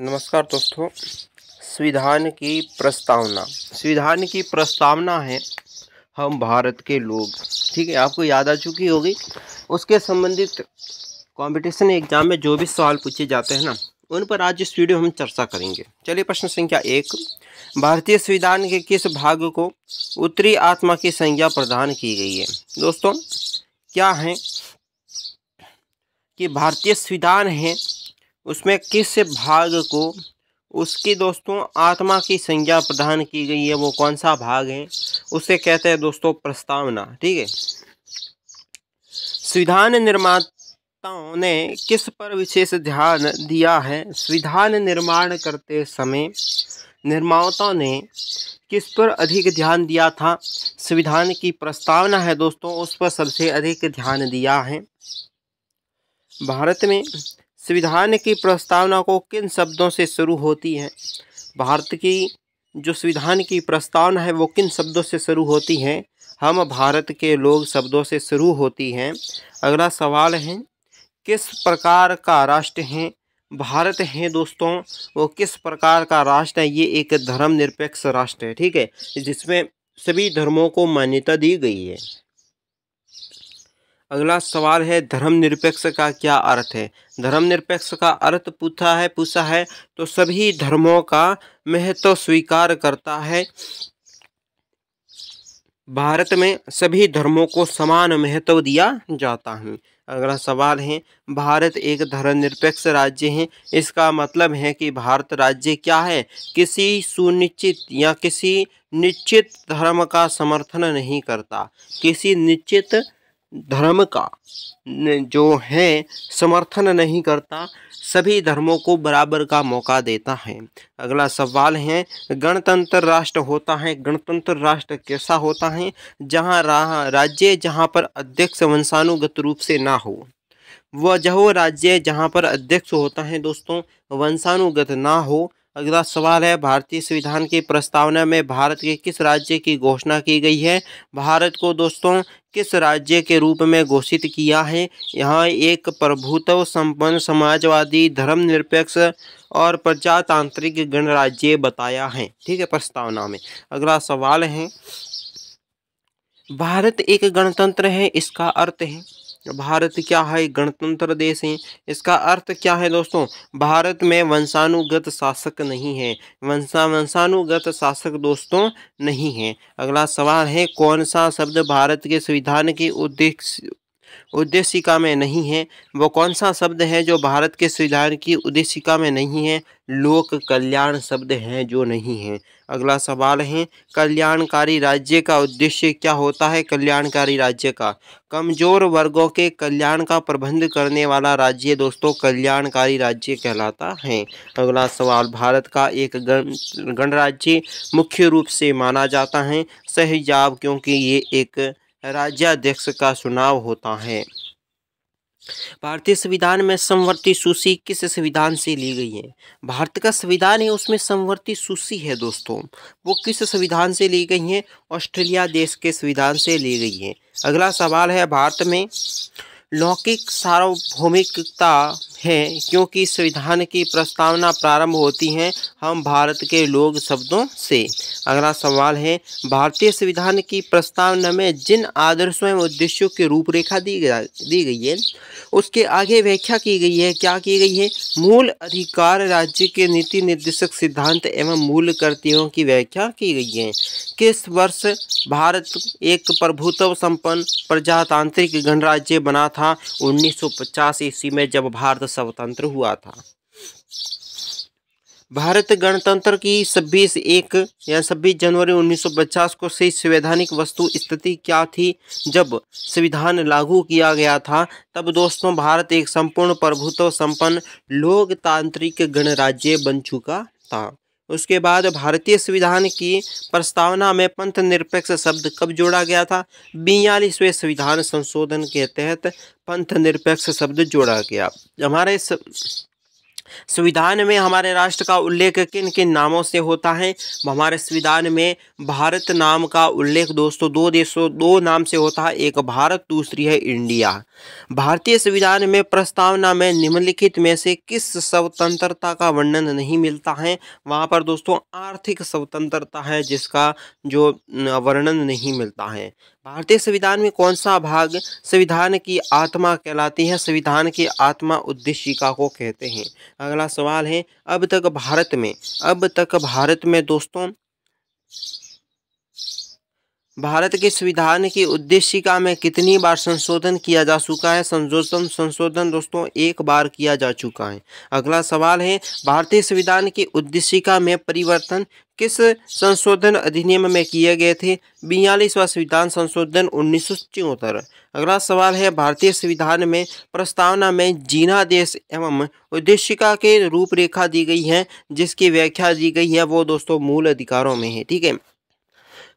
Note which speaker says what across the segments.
Speaker 1: नमस्कार दोस्तों संविधान की प्रस्तावना संविधान की प्रस्तावना है हम भारत के लोग ठीक है आपको याद आ चुकी होगी उसके संबंधित कंपटीशन एग्जाम में जो भी सवाल पूछे जाते हैं ना उन पर आज इस वीडियो हम चर्चा करेंगे चलिए प्रश्न संख्या एक भारतीय संविधान के किस भाग को उत्तरी आत्मा की संज्ञा प्रदान की गई है दोस्तों क्या है कि भारतीय संविधान है उसमें किस भाग को उसकी दोस्तों आत्मा की संज्ञा प्रदान की गई है वो कौन सा भाग है उसे कहते हैं दोस्तों प्रस्तावना ठीक है संविधान निर्माताओं ने किस पर विशेष ध्यान दिया है संविधान निर्माण करते समय निर्माताओं ने किस पर अधिक ध्यान दिया था संविधान की प्रस्तावना है दोस्तों उस पर सबसे अधिक ध्यान दिया है भारत में संविधान की प्रस्तावना को किन शब्दों से शुरू होती है भारत की जो संविधान की प्रस्तावना है वो किन शब्दों से शुरू होती है हम भारत के लोग शब्दों से शुरू होती हैं अगला सवाल है किस प्रकार का राष्ट्र है भारत है दोस्तों वो किस प्रकार का राष्ट्र है ये एक धर्मनिरपेक्ष राष्ट्र है ठीक है जिसमें सभी धर्मों को मान्यता दी गई है अगला सवाल है धर्मनिरपेक्ष का क्या अर्थ है धर्मनिरपेक्ष का अर्थ पूछा है पूछा है तो सभी धर्मों का महत्व तो स्वीकार करता है भारत में सभी धर्मों को समान महत्व दिया जाता है अगला सवाल है भारत एक धर्मनिरपेक्ष राज्य है इसका मतलब है कि भारत राज्य क्या है किसी सुनिश्चित या किसी निश्चित धर्म का समर्थन नहीं करता किसी निश्चित धर्म का जो है समर्थन नहीं करता सभी धर्मों को बराबर का मौका देता है अगला सवाल है गणतंत्र राष्ट्र होता है गणतंत्र राष्ट्र कैसा होता है जहाँ राज्य जहाँ पर अध्यक्ष वंशानुगत रूप से ना हो वह जो राज्य जहाँ पर अध्यक्ष होता है दोस्तों वंशानुगत ना हो अगला सवाल है भारतीय संविधान की प्रस्तावना में भारत के किस राज्य की घोषणा की गई है भारत को दोस्तों किस राज्य के रूप में घोषित किया है यहाँ एक प्रभुत्व संपन्न समाजवादी धर्मनिरपेक्ष और प्रजातांत्रिक गणराज्य बताया है ठीक है प्रस्तावना में अगला सवाल है भारत एक गणतंत्र है इसका अर्थ है भारत क्या है गणतंत्र देश है इसका अर्थ क्या है दोस्तों भारत में वंशानुगत शासक नहीं है वंशा वंशानुगत शासक दोस्तों नहीं है अगला सवाल है कौन सा शब्द भारत के संविधान के उद्देश्य उद्देशिका में नहीं है वो कौन सा शब्द है जो भारत के संविधान की उद्देशिका में नहीं है लोक कल्याण शब्द हैं जो नहीं है अगला सवाल है कल्याणकारी राज्य का उद्देश्य क्या होता है कल्याणकारी राज्य का कमज़ोर वर्गों के कल्याण का प्रबंध करने वाला राज्य दोस्तों कल्याणकारी राज्य कहलाता है अगला सवाल भारत का एक गण गणराज्य मुख्य रूप से माना जाता है सहजाब क्योंकि ये एक राज्याध्यक्ष का चुनाव होता है भारतीय संविधान में समवर्ती सूची किस संविधान से ली गई है भारत का संविधान है उसमें समवर्ती सूची है दोस्तों वो किस संविधान से ली गई है ऑस्ट्रेलिया देश के संविधान से ली गई है अगला सवाल है भारत में लौकिक सार्वभौमिकता हैं क्योंकि संविधान की प्रस्तावना प्रारंभ होती है हम भारत के लोग शब्दों से अगला सवाल है भारतीय संविधान की प्रस्तावना में जिन आदर्शों एवं उद्देश्यों की रूपरेखा दी दी गई है उसके आगे व्याख्या की गई है क्या की गई है मूल अधिकार राज्य के नीति निर्देशक सिद्धांत एवं मूल कर्तव्यों की व्याख्या की गई है किस वर्ष भारत एक प्रभुत्व संपन्न प्रजातांत्रिक गणराज्य बना था 1950 ईस्वी में जब भारत स्वतंत्र हुआ था भारत गणतंत्र की छब्बीस एक या छब्बीस जनवरी 1950 को सही संवैधानिक वस्तु स्थिति क्या थी जब संविधान लागू किया गया था तब दोस्तों भारत एक संपूर्ण प्रभुत्व संपन्न लोकतांत्रिक गणराज्य बन चुका था उसके बाद भारतीय संविधान की प्रस्तावना में पंथ निरपेक्ष शब्द कब जोड़ा गया था बयालीसवें संविधान संशोधन के तहत पंथ निरपेक्ष शब्द जोड़ा गया हमारे स... संविधान में हमारे राष्ट्र का उल्लेख किन किन नामों से होता है हमारे संविधान में भारत नाम का उल्लेख दोस्तों दो देशों दो नाम से होता है एक भारत दूसरी है इंडिया भारतीय संविधान में प्रस्तावना में निम्नलिखित में से किस स्वतंत्रता का वर्णन नहीं मिलता है वहाँ पर दोस्तों आर्थिक स्वतंत्रता है जिसका जो वर्णन नहीं मिलता है भारतीय संविधान में कौन सा भाग संविधान की आत्मा कहलाती है संविधान की आत्मा उद्देशिका को कहते हैं अगला सवाल है अब तक भारत में अब तक भारत में दोस्तों भारत के संविधान की उद्देशिका में कितनी बार संशोधन किया जा चुका है संशोधन संशोधन दोस्तों एक बार किया जा चुका है अगला सवाल है भारतीय संविधान की उद्देशिका में परिवर्तन किस संशोधन अधिनियम में किए गए थे बयालीसवा संविधान संशोधन उन्नीस अगला सवाल है भारतीय संविधान में प्रस्तावना में जीना देश एवं उद्देशिका के रूपरेखा दी गई है जिसकी व्याख्या दी गई है वो दोस्तों मूल अधिकारों में है ठीक है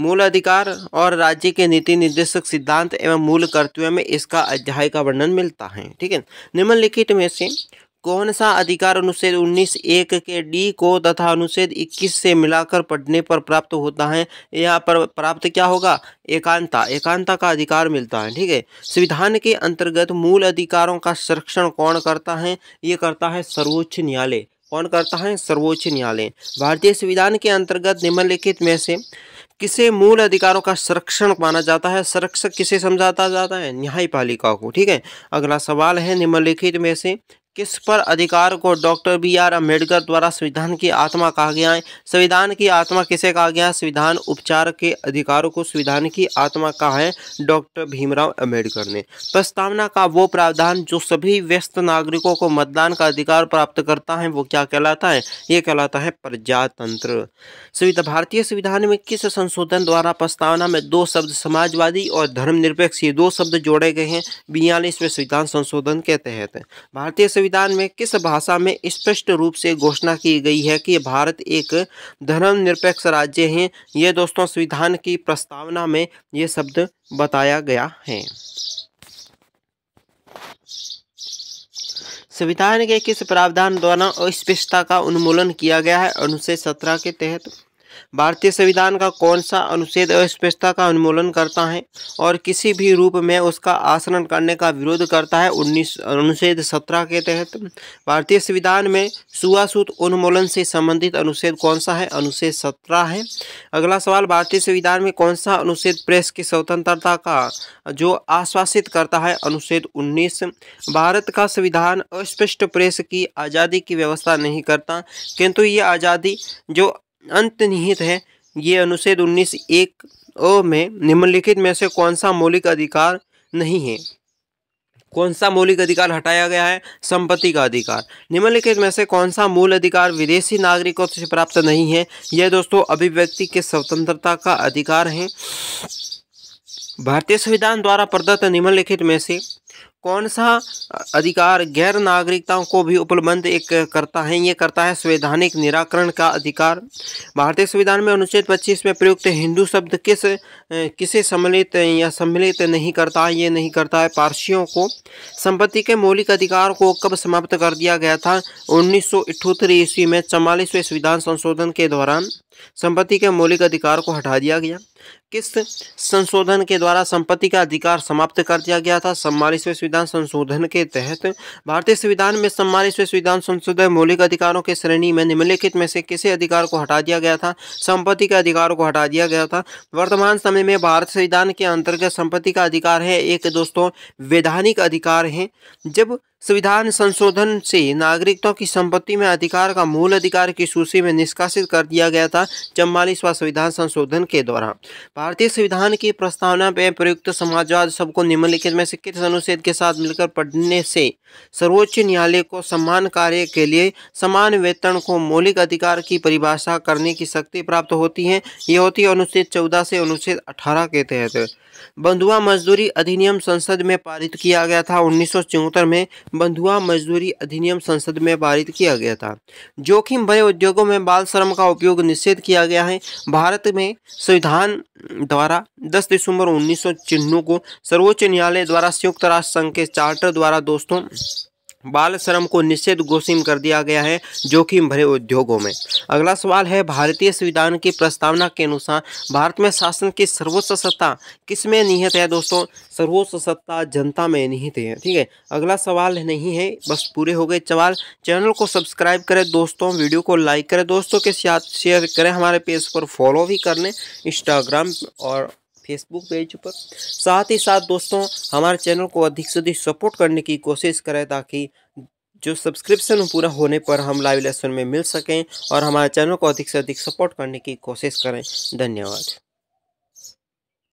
Speaker 1: मूल अधिकार और राज्य के नीति निर्देशक सिद्धांत एवं मूल कर्तव्य में इसका अध्याय का वर्णन मिलता है ठीक है निम्नलिखित में से कौन सा अधिकार अनुच्छेद उन्नीस एक के डी को तथा अनुच्छेद इक्कीस से मिलाकर पढ़ने पर प्राप्त होता है यहाँ पर प्राप्त क्या होगा एकांता एकांता का अधिकार मिलता है ठीक है संविधान के अंतर्गत मूल अधिकारों का संरक्षण कौन करता है ये करता है सर्वोच्च न्यायालय कौन करता है सर्वोच्च न्यायालय भारतीय संविधान के अंतर्गत निम्नलिखित में से किसे मूल अधिकारों का संरक्षण माना जाता है संरक्षक किसे समझाता जाता है न्यायपालिका को ठीक है अगला सवाल है निम्नलिखित में से किस पर अधिकार को डॉक्टर बी आर अम्बेडकर द्वारा संविधान की आत्मा कहा गया है संविधान की आत्मा किसे कहा गया है संविधान उपचार के अधिकारों को संविधान की आत्मा कहा है डॉक्टर भीमराव अम्बेडकर ने प्रस्तावना का वो प्रावधान जो सभी व्यस्त नागरिकों को मतदान का अधिकार प्राप्त करता है वो क्या कहलाता है ये कहलाता है प्रजातंत्र भारतीय संविधान में किस संशोधन द्वारा प्रस्तावना में दो शब्द समाजवादी और धर्मनिरपेक्ष ये दो शब्द जोड़े गए हैं बयालीसवें संविधान संशोधन के तहत भारतीय संविधान में किस भाषा में स्पष्ट रूप से घोषणा की गई है कि भारत एक धर्मनिरपेक्ष राज्य है ये दोस्तों संविधान की प्रस्तावना में ये शब्द बताया गया है संविधान के किस प्रावधान द्वारा अस्पृश्यता का उन्मूलन किया गया है अनुच्छेद सत्रह के तहत भारतीय संविधान का कौन सा अनुच्छेद अस्पष्टता का उन्मूलन करता है और किसी भी रूप में उसका आसरण करने का विरोध करता है उन्नीस अनुच्छेद सत्रह के तहत भारतीय संविधान में सुआसूत उन्मूलन से संबंधित अनुच्छेद कौन सा है अनुच्छेद सत्रह है अगला सवाल भारतीय संविधान में कौन सा अनुच्छेद प्रेस की स्वतंत्रता का जो आश्वासित करता है अनुच्छेद उन्नीस भारत का संविधान अस्पष्ट प्रेस की आज़ादी की व्यवस्था नहीं करता किंतु ये आज़ादी जो अंतनिहित है ये अनुच्छेद उन्नीस एक ओ में निम्नलिखित में से कौन सा मौलिक अधिकार नहीं है कौन सा मौलिक अधिकार हटाया गया है संपत्ति का अधिकार निम्नलिखित में से कौन सा मूल अधिकार विदेशी नागरिकों से प्राप्त नहीं है यह दोस्तों अभिव्यक्ति के स्वतंत्रता का अधिकार है भारतीय संविधान द्वारा प्रदत्त निम्नलिखित में से कौन सा अधिकार गैर नागरिकताओं को भी उपलब्ध एक करता है ये करता है संवैधानिक निराकरण का अधिकार भारतीय संविधान में अनुच्छेद 25 में प्रयुक्त हिंदू शब्द किस किसे सम्मिलित या सम्मिलित नहीं करता है ये नहीं करता है पारसियों को संपत्ति के मौलिक अधिकार को कब समाप्त कर दिया गया था उन्नीस सौ ईस्वी में चवालीसवें संविधान संशोधन के दौरान संपत्ति के मौलिक अधिकार को हटा दिया गया किस संशोधन के द्वारा संपत्ति का अधिकार समाप्त कर दिया गया था सम्मानिसवें संविधान संशोधन के तहत भारतीय संविधान में सम्मानिसवें संविधान संशोधन मौलिक अधिकारों के श्रेणी में निम्नलिखित में से किसे अधिकार को हटा दिया गया था संपत्ति के अधिकारों को हटा दिया गया था वर्तमान समय में भारत संविधान के अंतर्गत संपत्ति का अधिकार है एक दोस्तों वैधानिक अधिकार है जब संविधान संशोधन से नागरिकों की संपत्ति में अधिकार का मूल अधिकार की सूची में निष्कासित कर दिया गया था चम्बालीसवा संविधान संशोधन के दौरान भारतीय संविधान की प्रस्तावना में प्रयुक्त समाजवाद सबको निम्नलिखित में से किस अनुच्छेद के साथ मिलकर पढ़ने से सर्वोच्च न्यायालय को समान कार्य के लिए समान वेतन को मौलिक अधिकार की परिभाषा करने की शक्ति प्राप्त होती है ये होती है अनुच्छेद चौदह से अनुच्छेद अठारह के तहत बंधुआ मजदूरी अधिनियम संसद में पारित किया गया था उन्नीस में बंधुआ मजदूरी अधिनियम संसद में पारित किया गया था जोखिम भरे उद्योगों में बाल श्रम का उपयोग निषेध किया गया है भारत में संविधान द्वारा 10 दिसंबर उन्नीस को सर्वोच्च न्यायालय द्वारा संयुक्त राष्ट्र संघ के चार्टर द्वारा दोस्तों बाल श्रम को निषेध घोषित कर दिया गया है जोखिम भरे उद्योगों में अगला सवाल है भारतीय संविधान की प्रस्तावना के अनुसार भारत में शासन की सर्वोच्च सत्ता किस में निहित है दोस्तों सर्वोच्च सत्ता जनता में निहित है ठीक है अगला सवाल नहीं है बस पूरे हो गए सवाल चैनल को सब्सक्राइब करें दोस्तों वीडियो को लाइक करें दोस्तों के साथ शेयर करें हमारे पेज पर फॉलो भी कर लें इंस्टाग्राम और फेसबुक पेज पर साथ ही साथ दोस्तों हमारे चैनल को अधिक से अधिक सपोर्ट करने की कोशिश करें ताकि जो सब्सक्रिप्शन पूरा होने पर हम लाइव लेसन में मिल सकें और हमारे चैनल को अधिक से अधिक सपोर्ट करने की कोशिश करें धन्यवाद